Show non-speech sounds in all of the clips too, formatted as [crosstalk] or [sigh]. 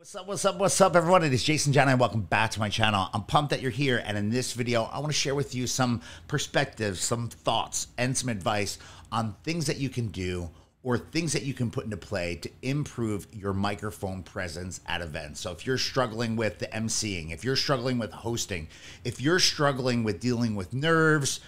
What's up, what's up, what's up, everyone? It is Jason John, and welcome back to my channel. I'm pumped that you're here, and in this video, I want to share with you some perspectives, some thoughts, and some advice on things that you can do or things that you can put into play to improve your microphone presence at events. So if you're struggling with the emceeing, if you're struggling with hosting, if you're struggling with dealing with nerves,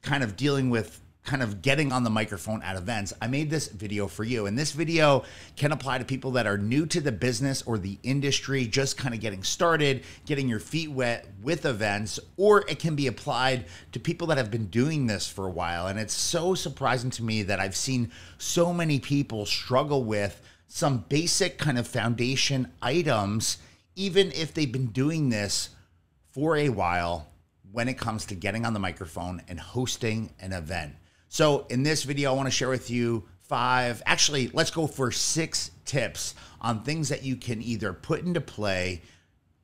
kind of dealing with kind of getting on the microphone at events, I made this video for you. And this video can apply to people that are new to the business or the industry, just kind of getting started, getting your feet wet with events, or it can be applied to people that have been doing this for a while. And it's so surprising to me that I've seen so many people struggle with some basic kind of foundation items, even if they've been doing this for a while when it comes to getting on the microphone and hosting an event. So in this video, I wanna share with you five, actually, let's go for six tips on things that you can either put into play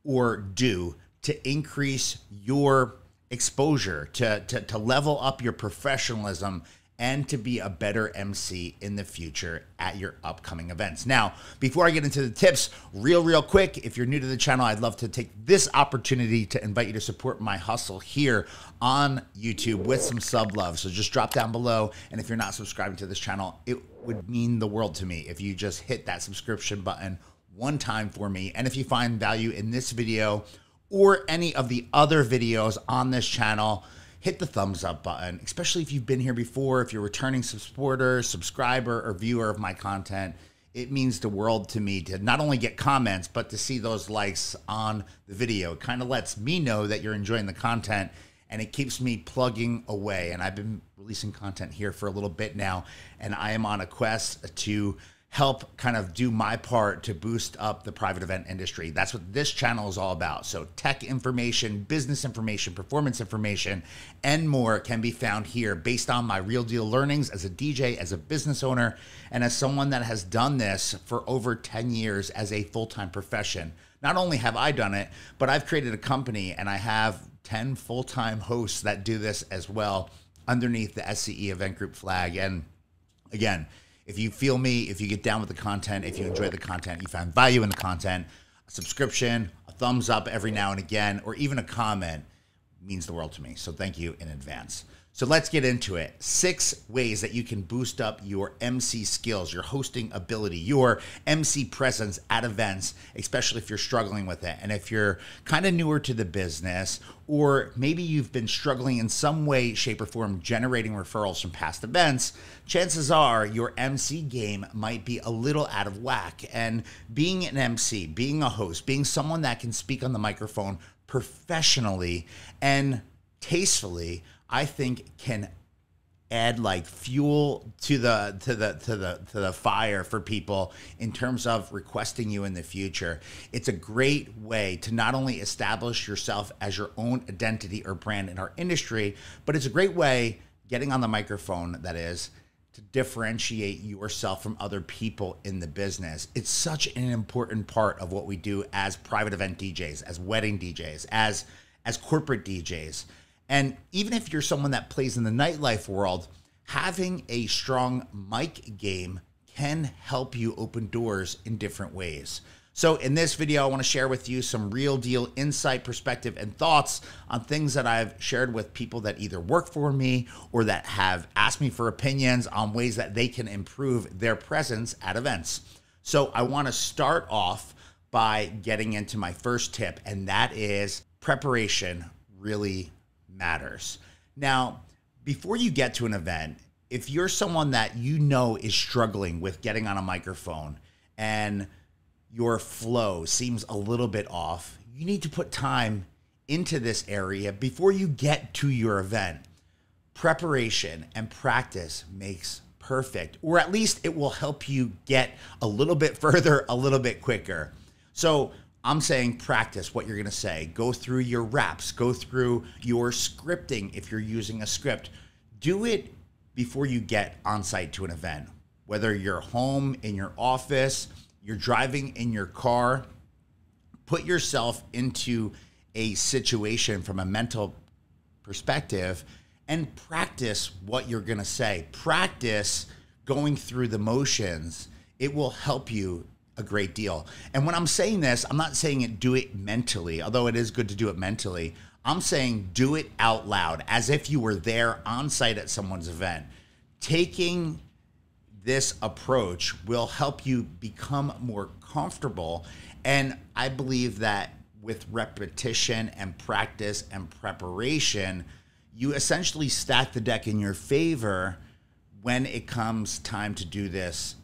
or do to increase your exposure, to, to, to level up your professionalism and to be a better MC in the future at your upcoming events. Now, before I get into the tips, real, real quick, if you're new to the channel, I'd love to take this opportunity to invite you to support my hustle here on YouTube with some sub love. So just drop down below. And if you're not subscribing to this channel, it would mean the world to me if you just hit that subscription button one time for me. And if you find value in this video or any of the other videos on this channel, hit the thumbs up button, especially if you've been here before, if you're a returning supporter, subscriber, or viewer of my content. It means the world to me to not only get comments, but to see those likes on the video. It kind of lets me know that you're enjoying the content and it keeps me plugging away. And I've been releasing content here for a little bit now, and I am on a quest to help kind of do my part to boost up the private event industry. That's what this channel is all about. So, tech information, business information, performance information, and more can be found here based on my real deal learnings as a DJ, as a business owner, and as someone that has done this for over 10 years as a full time profession. Not only have I done it, but I've created a company and I have 10 full time hosts that do this as well underneath the SCE event group flag. And again, if you feel me, if you get down with the content, if you enjoy the content, you find value in the content, a subscription, a thumbs up every now and again, or even a comment means the world to me. So thank you in advance. So let's get into it. Six ways that you can boost up your MC skills, your hosting ability, your MC presence at events, especially if you're struggling with it. And if you're kind of newer to the business, or maybe you've been struggling in some way, shape, or form generating referrals from past events, chances are your MC game might be a little out of whack. And being an MC, being a host, being someone that can speak on the microphone professionally and tastefully I think can add like fuel to the to the to the to the fire for people in terms of requesting you in the future. It's a great way to not only establish yourself as your own identity or brand in our industry, but it's a great way getting on the microphone that is to differentiate yourself from other people in the business. It's such an important part of what we do as private event DJs, as wedding DJs, as as corporate DJs and even if you're someone that plays in the nightlife world, having a strong mic game can help you open doors in different ways. So, in this video, I want to share with you some real deal insight, perspective, and thoughts on things that I've shared with people that either work for me or that have asked me for opinions on ways that they can improve their presence at events. So, I want to start off by getting into my first tip, and that is preparation really matters. Now, before you get to an event, if you're someone that you know is struggling with getting on a microphone and your flow seems a little bit off, you need to put time into this area before you get to your event. Preparation and practice makes perfect, or at least it will help you get a little bit [laughs] further, a little bit quicker. So, I'm saying practice what you're going to say. Go through your raps, go through your scripting if you're using a script. Do it before you get on site to an event, whether you're home, in your office, you're driving in your car. Put yourself into a situation from a mental perspective and practice what you're going to say. Practice going through the motions. It will help you a great deal. And when I'm saying this, I'm not saying it do it mentally, although it is good to do it mentally. I'm saying do it out loud as if you were there on site at someone's event. Taking this approach will help you become more comfortable. And I believe that with repetition and practice and preparation, you essentially stack the deck in your favor when it comes time to do this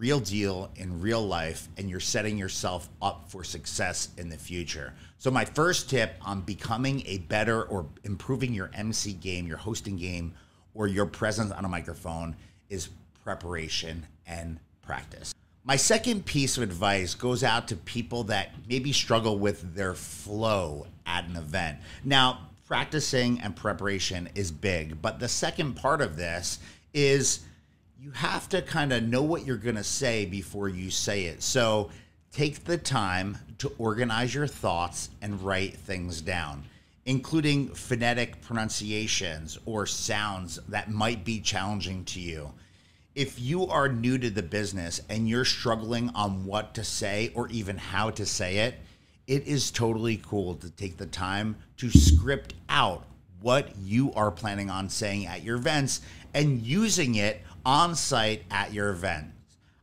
real deal in real life and you're setting yourself up for success in the future. So my first tip on becoming a better or improving your MC game, your hosting game or your presence on a microphone is preparation and practice. My second piece of advice goes out to people that maybe struggle with their flow at an event. Now, practicing and preparation is big, but the second part of this is you have to kind of know what you're going to say before you say it. So take the time to organize your thoughts and write things down, including phonetic pronunciations or sounds that might be challenging to you. If you are new to the business and you're struggling on what to say or even how to say it, it is totally cool to take the time to script out what you are planning on saying at your events and using it on site at your event.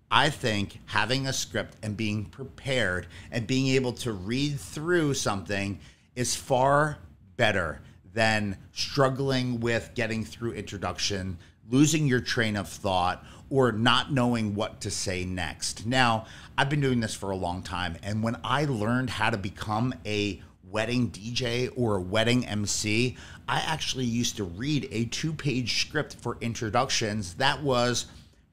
I think having a script and being prepared and being able to read through something is far better than struggling with getting through introduction, losing your train of thought, or not knowing what to say next. Now, I've been doing this for a long time, and when I learned how to become a wedding DJ or a wedding MC, I actually used to read a two page script for introductions that was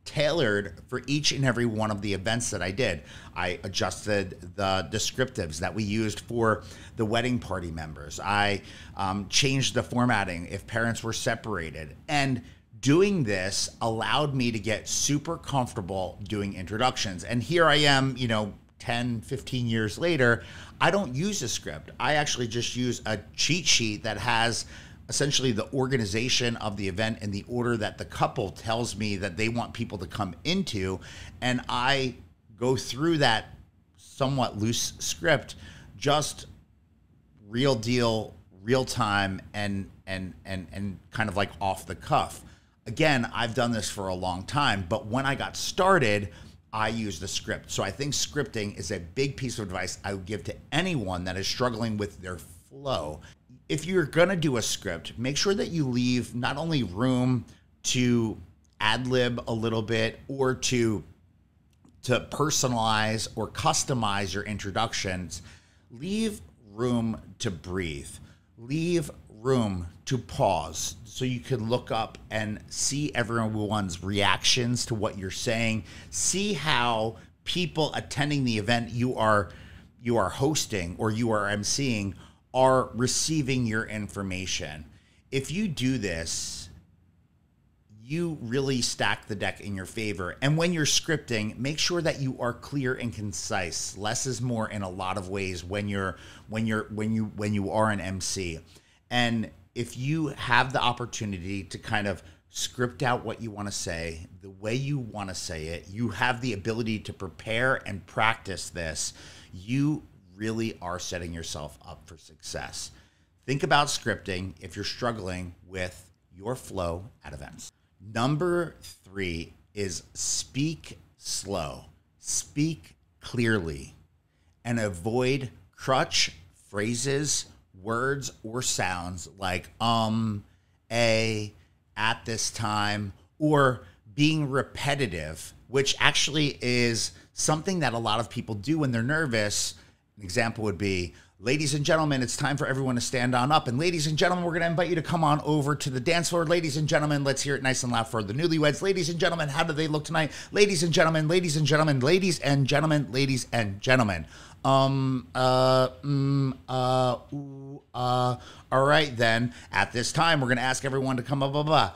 tailored for each and every one of the events that I did. I adjusted the descriptives that we used for the wedding party members. I um, changed the formatting if parents were separated. And doing this allowed me to get super comfortable doing introductions. And here I am, you know, 10, 15 years later, I don't use a script. I actually just use a cheat sheet that has essentially the organization of the event and the order that the couple tells me that they want people to come into. And I go through that somewhat loose script, just real deal, real time, and and and and kind of like off the cuff. Again, I've done this for a long time, but when I got started, I use the script. So I think scripting is a big piece of advice I would give to anyone that is struggling with their flow. If you're going to do a script, make sure that you leave not only room to ad lib a little bit or to to personalize or customize your introductions, leave room to breathe. Leave room to pause so you can look up and see everyone's reactions to what you're saying see how people attending the event you are you are hosting or you are emceeing are receiving your information if you do this you really stack the deck in your favor and when you're scripting make sure that you are clear and concise less is more in a lot of ways when you're when you're when you when you are an mc and if you have the opportunity to kind of script out what you want to say, the way you want to say it, you have the ability to prepare and practice this, you really are setting yourself up for success. Think about scripting if you're struggling with your flow at events. Number three is speak slow, speak clearly, and avoid crutch phrases words or sounds like um, a, at this time, or being repetitive, which actually is something that a lot of people do when they're nervous. An example would be, ladies and gentlemen, it's time for everyone to stand on up. And ladies and gentlemen, we're going to invite you to come on over to the dance floor. Ladies and gentlemen, let's hear it nice and loud for the newlyweds. Ladies and gentlemen, how do they look tonight? Ladies and gentlemen, ladies and gentlemen, ladies and gentlemen, ladies and gentlemen. Um, uh, mm, right, then at this time, we're going to ask everyone to come, blah, blah, blah.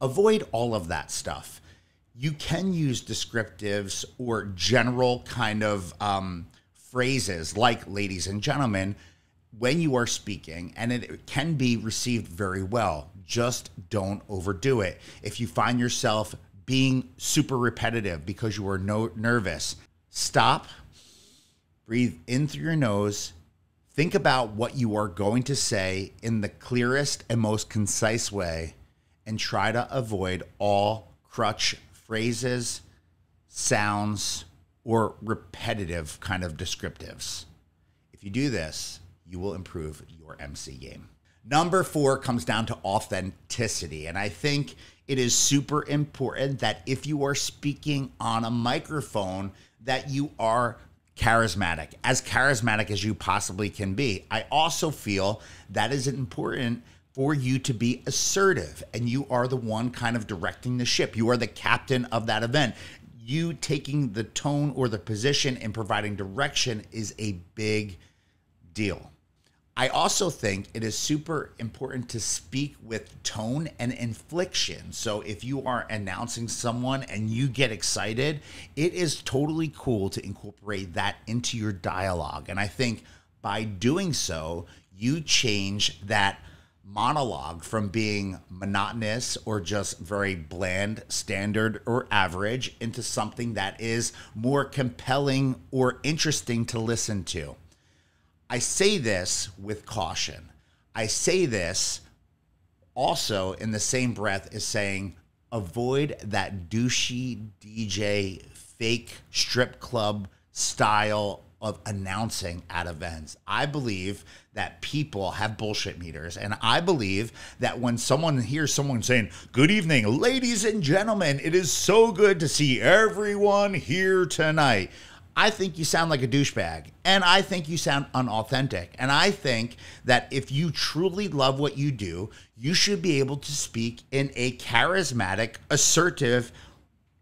Avoid all of that stuff. You can use descriptives or general kind of um, phrases like ladies and gentlemen when you are speaking, and it can be received very well. Just don't overdo it. If you find yourself being super repetitive because you are no, nervous, stop, breathe in through your nose, think about what you are going to say in the clearest and most concise way and try to avoid all crutch phrases, sounds, or repetitive kind of descriptives. If you do this, you will improve your MC game. Number four comes down to authenticity. And I think it is super important that if you are speaking on a microphone, that you are charismatic, as charismatic as you possibly can be. I also feel that is important for you to be assertive and you are the one kind of directing the ship. You are the captain of that event. You taking the tone or the position and providing direction is a big deal. I also think it is super important to speak with tone and inflection. So if you are announcing someone and you get excited, it is totally cool to incorporate that into your dialogue. And I think by doing so, you change that monologue from being monotonous or just very bland, standard, or average into something that is more compelling or interesting to listen to. I say this with caution. I say this also in the same breath as saying avoid that douchey DJ fake strip club style of announcing at events. I believe that people have bullshit meters. And I believe that when someone hears someone saying, Good evening, ladies and gentlemen, it is so good to see everyone here tonight. I think you sound like a douchebag and I think you sound unauthentic. And I think that if you truly love what you do, you should be able to speak in a charismatic, assertive,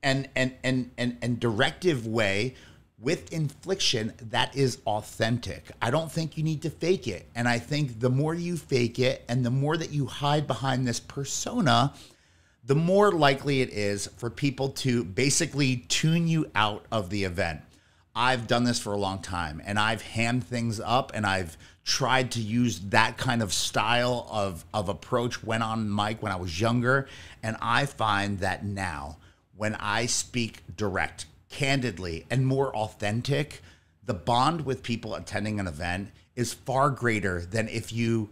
and and and and, and directive way with infliction that is authentic. I don't think you need to fake it. And I think the more you fake it and the more that you hide behind this persona, the more likely it is for people to basically tune you out of the event. I've done this for a long time and I've hammed things up and I've tried to use that kind of style of, of approach when on mic when I was younger. And I find that now when I speak direct, candidly, and more authentic, the bond with people attending an event is far greater than if you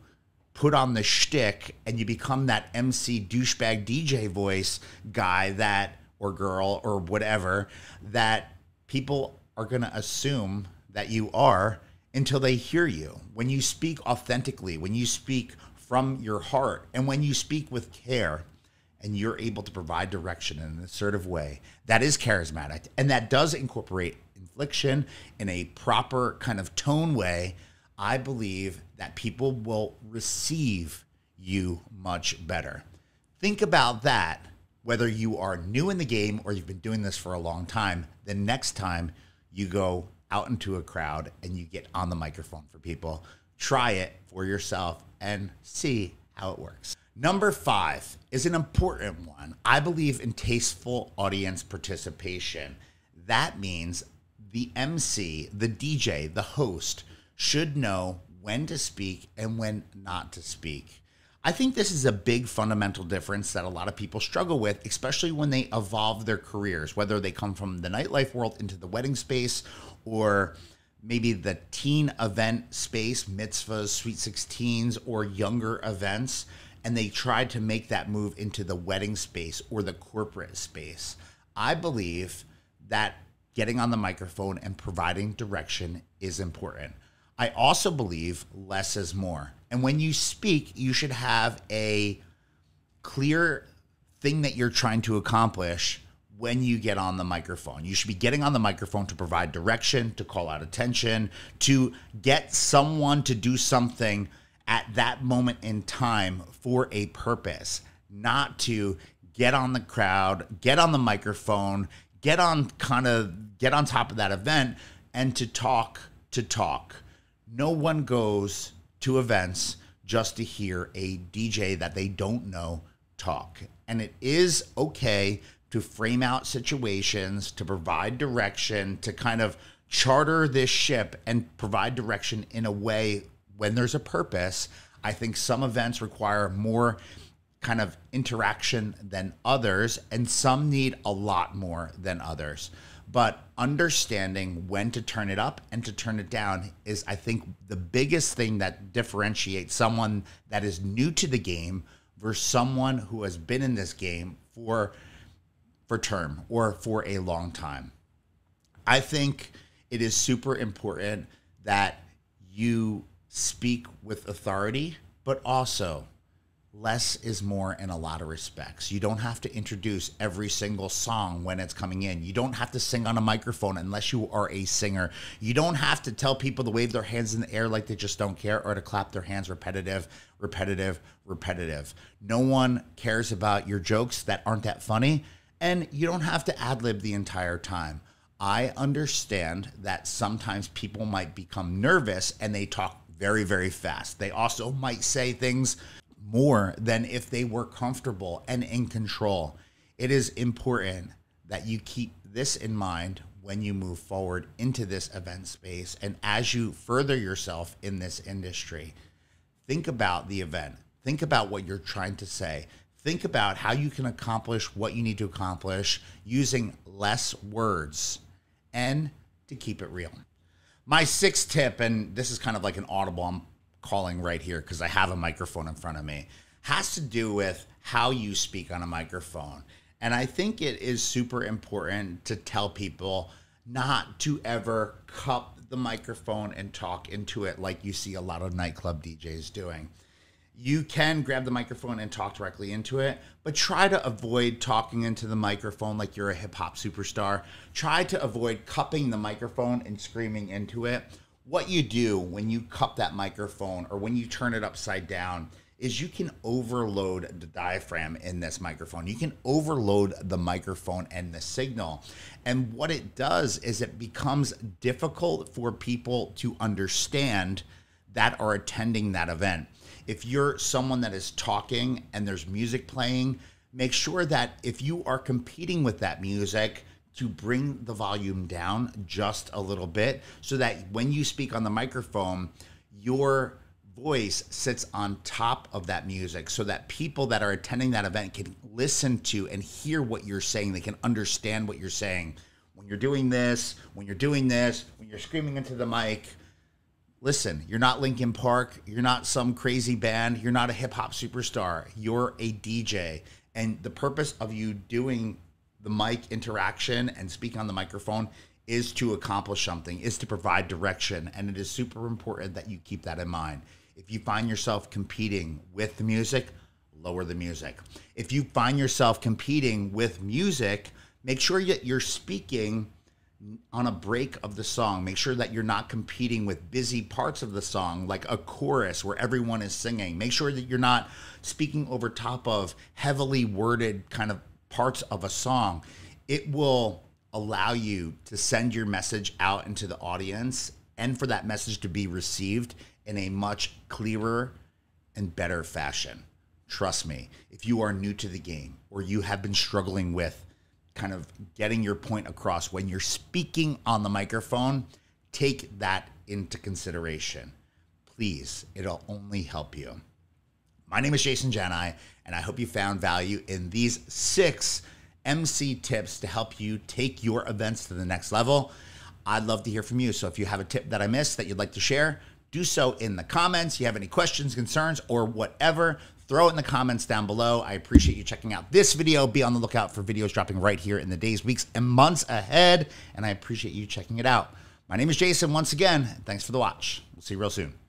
put on the shtick and you become that MC douchebag DJ voice guy that or girl or whatever that people are going to assume that you are until they hear you. When you speak authentically, when you speak from your heart, and when you speak with care, and you're able to provide direction in an assertive way, that is charismatic. And that does incorporate infliction in a proper kind of tone way. I believe that people will receive you much better. Think about that, whether you are new in the game or you've been doing this for a long time. The next time you go out into a crowd and you get on the microphone for people. Try it for yourself and see how it works. Number five is an important one. I believe in tasteful audience participation. That means the MC, the DJ, the host should know when to speak and when not to speak. I think this is a big fundamental difference that a lot of people struggle with, especially when they evolve their careers, whether they come from the nightlife world into the wedding space or maybe the teen event space, mitzvahs, sweet 16s, or younger events. And they try to make that move into the wedding space or the corporate space. I believe that getting on the microphone and providing direction is important. I also believe less is more. And when you speak, you should have a clear thing that you're trying to accomplish when you get on the microphone. You should be getting on the microphone to provide direction, to call out attention, to get someone to do something at that moment in time for a purpose, not to get on the crowd, get on the microphone, get on kind of get on top of that event and to talk to talk no one goes to events just to hear a DJ that they don't know talk. And it is okay to frame out situations, to provide direction, to kind of charter this ship and provide direction in a way when there's a purpose. I think some events require more kind of interaction than others, and some need a lot more than others. But understanding when to turn it up and to turn it down is, I think, the biggest thing that differentiates someone that is new to the game versus someone who has been in this game for for term or for a long time. I think it is super important that you speak with authority, but also less is more in a lot of respects. You don't have to introduce every single song when it's coming in. You don't have to sing on a microphone unless you are a singer. You don't have to tell people to wave their hands in the air like they just don't care or to clap their hands repetitive, repetitive, repetitive. No one cares about your jokes that aren't that funny, and you don't have to ad lib the entire time. I understand that sometimes people might become nervous and they talk very, very fast. They also might say things more than if they were comfortable and in control. It is important that you keep this in mind when you move forward into this event space and as you further yourself in this industry. Think about the event, think about what you're trying to say, think about how you can accomplish what you need to accomplish using less words and to keep it real. My sixth tip, and this is kind of like an audible, I'm calling right here because I have a microphone in front of me has to do with how you speak on a microphone. And I think it is super important to tell people not to ever cup the microphone and talk into it like you see a lot of nightclub DJs doing. You can grab the microphone and talk directly into it, but try to avoid talking into the microphone like you're a hip hop superstar. Try to avoid cupping the microphone and screaming into it what you do when you cup that microphone or when you turn it upside down is you can overload the diaphragm in this microphone. You can overload the microphone and the signal. And what it does is it becomes difficult for people to understand that are attending that event. If you're someone that is talking and there's music playing, make sure that if you are competing with that music, to bring the volume down just a little bit so that when you speak on the microphone, your voice sits on top of that music so that people that are attending that event can listen to and hear what you're saying. They can understand what you're saying. When you're doing this, when you're doing this, when you're screaming into the mic, listen, you're not Linkin Park. You're not some crazy band. You're not a hip hop superstar. You're a DJ. And the purpose of you doing the mic interaction and speak on the microphone is to accomplish something, is to provide direction. And it is super important that you keep that in mind. If you find yourself competing with the music, lower the music. If you find yourself competing with music, make sure that you're speaking on a break of the song. Make sure that you're not competing with busy parts of the song, like a chorus where everyone is singing. Make sure that you're not speaking over top of heavily worded kind of parts of a song, it will allow you to send your message out into the audience and for that message to be received in a much clearer and better fashion. Trust me, if you are new to the game or you have been struggling with kind of getting your point across when you're speaking on the microphone, take that into consideration. Please, it'll only help you. My name is Jason Jani, and I hope you found value in these six MC tips to help you take your events to the next level. I'd love to hear from you. So if you have a tip that I missed that you'd like to share, do so in the comments. you have any questions, concerns, or whatever, throw it in the comments down below. I appreciate you checking out this video. Be on the lookout for videos dropping right here in the days, weeks, and months ahead. And I appreciate you checking it out. My name is Jason once again. Thanks for the watch. We'll see you real soon.